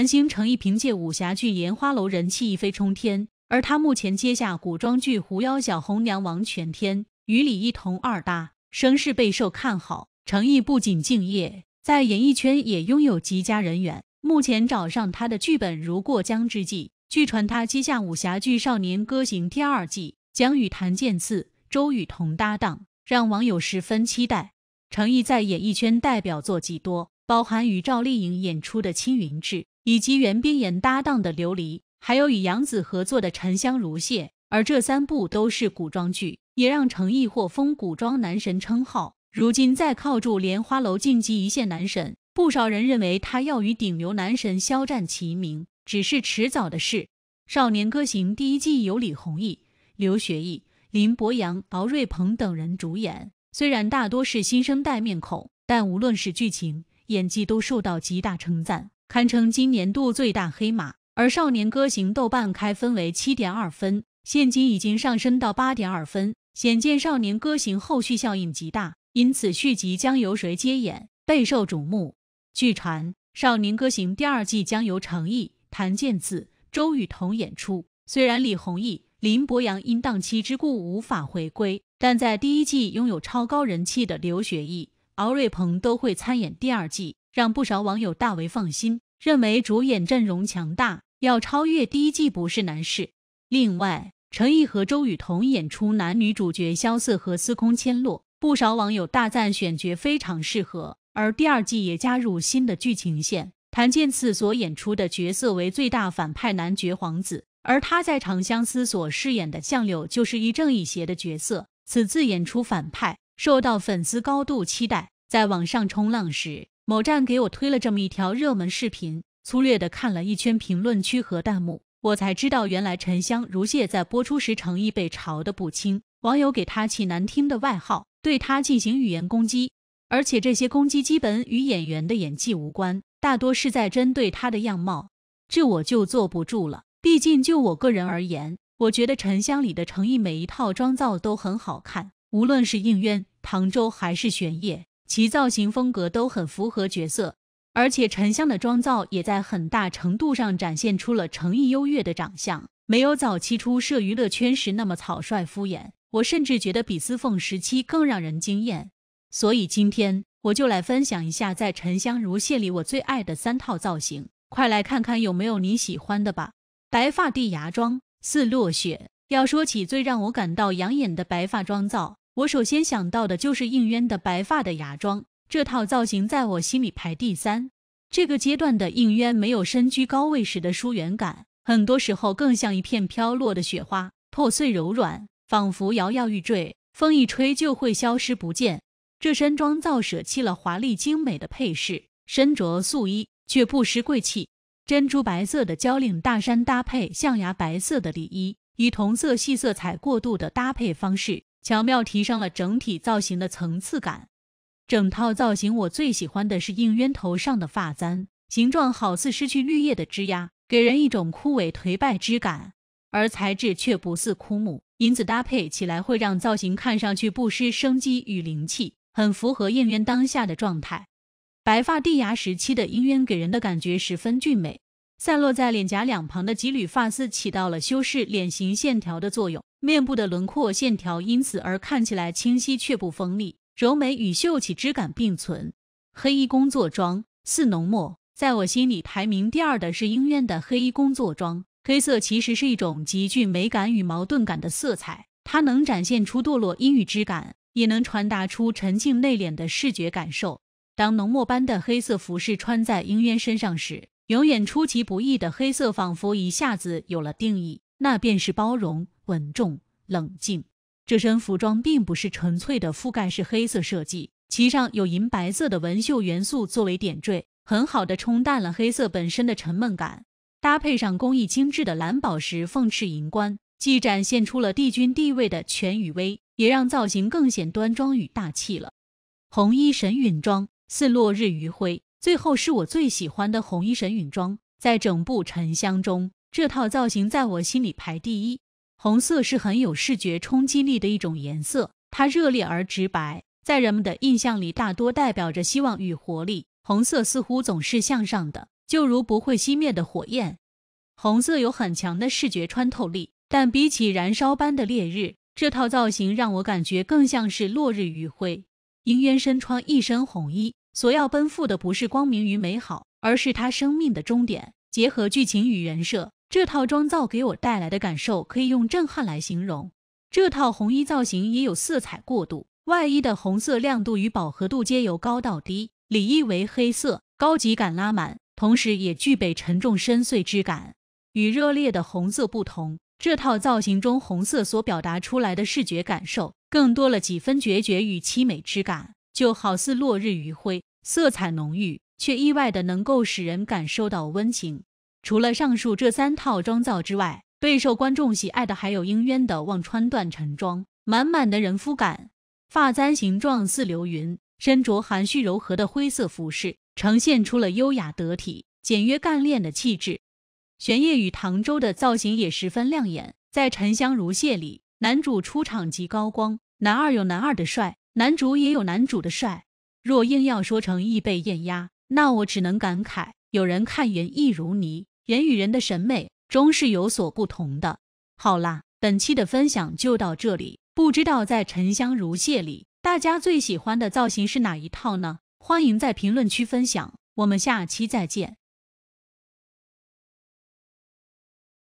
男星成毅凭借武侠剧《莲花楼》人气一飞冲天，而他目前接下古装剧《狐妖小红娘·王权天与李一桐二搭，声势备受看好。成毅不仅敬业，在演艺圈也拥有极佳人缘。目前找上他的剧本如过江之鲫，据传他接下武侠剧《少年歌行》第二季，将与谭健次、周雨彤搭档，让网友十分期待。成毅在演艺圈代表作极多，包含与赵丽颖演出的《青云志》。以及袁冰妍搭档的琉璃，还有与杨紫合作的沉香如屑，而这三部都是古装剧，也让程毅获封古装男神称号。如今再靠住《莲花楼》晋级一线男神，不少人认为他要与顶流男神肖战齐名，只是迟早的事。《少年歌行》第一季由李宏毅、刘学义、林博洋、敖瑞鹏等人主演，虽然大多是新生代面孔，但无论是剧情、演技都受到极大称赞。堪称今年度最大黑马，而《少年歌行》豆瓣开分为七点二分，现今已经上升到八点二分，显见《少年歌行》后续效应极大，因此续集将由谁接演备受瞩目。据传，《少年歌行》第二季将由成毅、谭健次、周雨彤演出。虽然李宏毅、林博洋因档期之故无法回归，但在第一季拥有超高人气的刘学义、敖瑞鹏都会参演第二季。让不少网友大为放心，认为主演阵容强大，要超越第一季不是难事。另外，陈毅和周雨彤演出男女主角萧瑟和司空千落，不少网友大赞选角非常适合。而第二季也加入新的剧情线，谭健次所演出的角色为最大反派男爵皇子，而他在《长相思》所饰演的相柳就是一正一邪的角色。此次演出反派，受到粉丝高度期待。在网上冲浪时。某站给我推了这么一条热门视频，粗略的看了一圈评论区和弹幕，我才知道原来沉香如屑在播出时诚意被嘲得不轻，网友给他起难听的外号，对他进行语言攻击，而且这些攻击基本与演员的演技无关，大多是在针对他的样貌。这我就坐不住了，毕竟就我个人而言，我觉得沉香里的诚意每一套妆造都很好看，无论是应渊、唐周还是玄烨。其造型风格都很符合角色，而且沉香的妆造也在很大程度上展现出了诚意优越的长相，没有早期出涉娱乐圈时那么草率敷衍。我甚至觉得比司凤时期更让人惊艳。所以今天我就来分享一下在《沉香如屑》里我最爱的三套造型，快来看看有没有你喜欢的吧。白发地牙妆似落雪，要说起最让我感到养眼的白发妆造。我首先想到的就是应渊的白发的牙妆，这套造型在我心里排第三。这个阶段的应渊没有身居高位时的疏远感，很多时候更像一片飘落的雪花，破碎柔软，仿佛摇摇欲坠，风一吹就会消失不见。这身妆造舍弃了华丽精美的配饰，身着素衣却不失贵气。珍珠白色的交领大衫搭配象牙白色的里衣，以同色系色彩过渡的搭配方式。巧妙提升了整体造型的层次感，整套造型我最喜欢的是应渊头上的发簪，形状好似失去绿叶的枝桠，给人一种枯萎颓败之感，而材质却不似枯木，因此搭配起来会让造型看上去不失生机与灵气，很符合应渊当下的状态。白发地牙时期的应渊给人的感觉十分俊美。散落在脸颊两旁的几缕发丝起到了修饰脸型线条的作用，面部的轮廓线条因此而看起来清晰却不锋利，柔美与秀气之感并存。黑衣工作装似浓墨，在我心里排名第二的是英渊的黑衣工作装。黑色其实是一种极具美感与矛盾感的色彩，它能展现出堕落阴郁之感，也能传达出沉静内敛的视觉感受。当浓墨般的黑色服饰穿在英渊身上时，永远出其不意的黑色，仿佛一下子有了定义，那便是包容、稳重、冷静。这身服装并不是纯粹的覆盖式黑色设计，其上有银白色的纹绣元素作为点缀，很好的冲淡了黑色本身的沉闷感。搭配上工艺精致的蓝宝石凤翅银冠，既展现出了帝君地位的权与威，也让造型更显端庄与大气了。红衣神陨装似落日余晖。最后是我最喜欢的红衣神陨装，在整部沉香中，这套造型在我心里排第一。红色是很有视觉冲击力的一种颜色，它热烈而直白，在人们的印象里大多代表着希望与活力。红色似乎总是向上的，就如不会熄灭的火焰。红色有很强的视觉穿透力，但比起燃烧般的烈日，这套造型让我感觉更像是落日余晖。银渊身穿一身红衣。所要奔赴的不是光明与美好，而是他生命的终点。结合剧情与人设，这套妆造给我带来的感受可以用震撼来形容。这套红衣造型也有色彩过渡，外衣的红色亮度与饱和度皆由高到低，里衣为黑色，高级感拉满，同时也具备沉重深邃之感。与热烈的红色不同，这套造型中红色所表达出来的视觉感受，更多了几分决绝与凄美之感，就好似落日余晖。色彩浓郁，却意外的能够使人感受到温情。除了上述这三套装造之外，备受观众喜爱的还有应渊的忘川断尘妆，满满的人夫感。发簪形状似流云，身着含蓄柔和的灰色服饰，呈现出了优雅得体、简约干练的气质。玄烨与唐周的造型也十分亮眼，在沉香如屑里，男主出场即高光，男二有男二的帅，男主也有男主的帅。若硬要说成易被艳压，那我只能感慨：有人看人亦如泥，人与人的审美终是有所不同的。好啦，本期的分享就到这里。不知道在沉香如屑里，大家最喜欢的造型是哪一套呢？欢迎在评论区分享。我们下期再见。